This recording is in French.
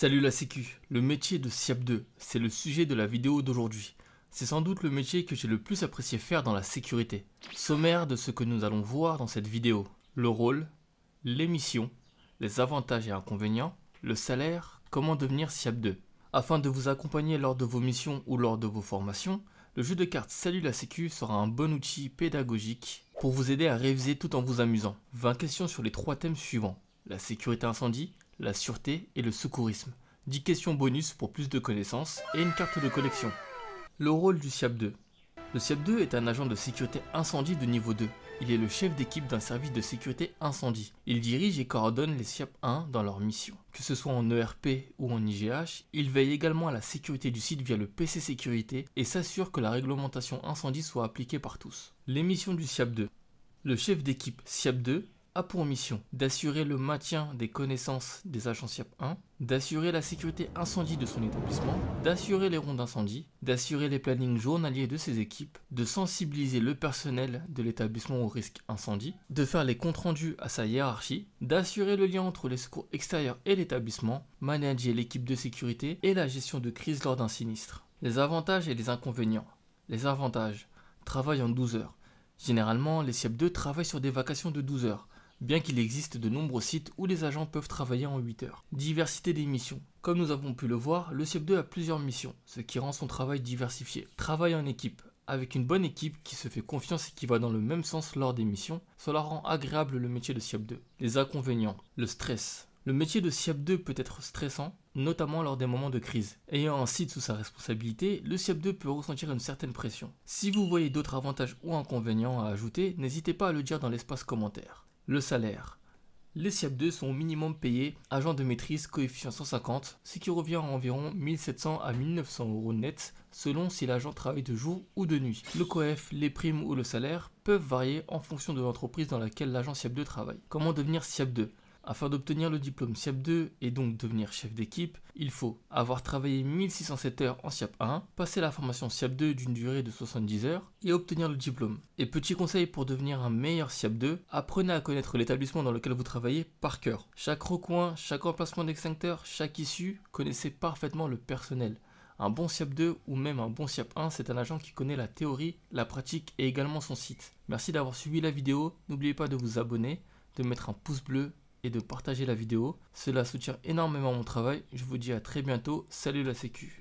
Salut la Sécu, le métier de SIAP 2, c'est le sujet de la vidéo d'aujourd'hui. C'est sans doute le métier que j'ai le plus apprécié faire dans la sécurité. Sommaire de ce que nous allons voir dans cette vidéo. Le rôle, les missions, les avantages et inconvénients, le salaire, comment devenir SIAP 2. Afin de vous accompagner lors de vos missions ou lors de vos formations, le jeu de cartes Salut la Sécu sera un bon outil pédagogique pour vous aider à réviser tout en vous amusant. 20 questions sur les trois thèmes suivants. La sécurité incendie, la sûreté et le secourisme. 10 questions bonus pour plus de connaissances et une carte de collection. Le rôle du SIAP 2. Le SIAP 2 est un agent de sécurité incendie de niveau 2. Il est le chef d'équipe d'un service de sécurité incendie. Il dirige et coordonne les SIAP 1 dans leur mission. Que ce soit en ERP ou en IGH, il veille également à la sécurité du site via le PC Sécurité et s'assure que la réglementation incendie soit appliquée par tous. Les missions du SIAP 2. Le chef d'équipe SIAP 2 a pour mission d'assurer le maintien des connaissances des agents CIEP 1, d'assurer la sécurité incendie de son établissement, d'assurer les ronds d'incendie, d'assurer les plannings journaliers de ses équipes, de sensibiliser le personnel de l'établissement au risque incendie, de faire les comptes rendus à sa hiérarchie, d'assurer le lien entre les secours extérieurs et l'établissement, manager l'équipe de sécurité et la gestion de crise lors d'un sinistre. Les avantages et les inconvénients. Les avantages. Travail en 12 heures. Généralement, les CIEP 2 travaillent sur des vacations de 12 heures bien qu'il existe de nombreux sites où les agents peuvent travailler en 8 heures. Diversité des missions. Comme nous avons pu le voir, le CIEP 2 a plusieurs missions, ce qui rend son travail diversifié. Travail en équipe. Avec une bonne équipe qui se fait confiance et qui va dans le même sens lors des missions, cela rend agréable le métier de CIEP 2. Les inconvénients. Le stress. Le métier de ciep 2 peut être stressant, notamment lors des moments de crise. Ayant un site sous sa responsabilité, le ciep 2 peut ressentir une certaine pression. Si vous voyez d'autres avantages ou inconvénients à ajouter, n'hésitez pas à le dire dans l'espace commentaire. Le salaire. Les SIAP2 sont au minimum payés agent de maîtrise coefficient 150, ce qui revient à environ 1700 à 1900 euros net selon si l'agent travaille de jour ou de nuit. Le COEF, les primes ou le salaire peuvent varier en fonction de l'entreprise dans laquelle l'agent SIAP2 travaille. Comment devenir SIAP2 afin d'obtenir le diplôme siap 2 et donc devenir chef d'équipe, il faut avoir travaillé 1607 heures en siap 1, passer la formation siap 2 d'une durée de 70 heures et obtenir le diplôme. Et petit conseil pour devenir un meilleur siap 2, apprenez à connaître l'établissement dans lequel vous travaillez par cœur. Chaque recoin, chaque emplacement d'extincteur, chaque issue, connaissez parfaitement le personnel. Un bon SIAP 2 ou même un bon SIAP 1, c'est un agent qui connaît la théorie, la pratique et également son site. Merci d'avoir suivi la vidéo, n'oubliez pas de vous abonner, de mettre un pouce bleu et de partager la vidéo. Cela soutient énormément mon travail. Je vous dis à très bientôt. Salut la Sécu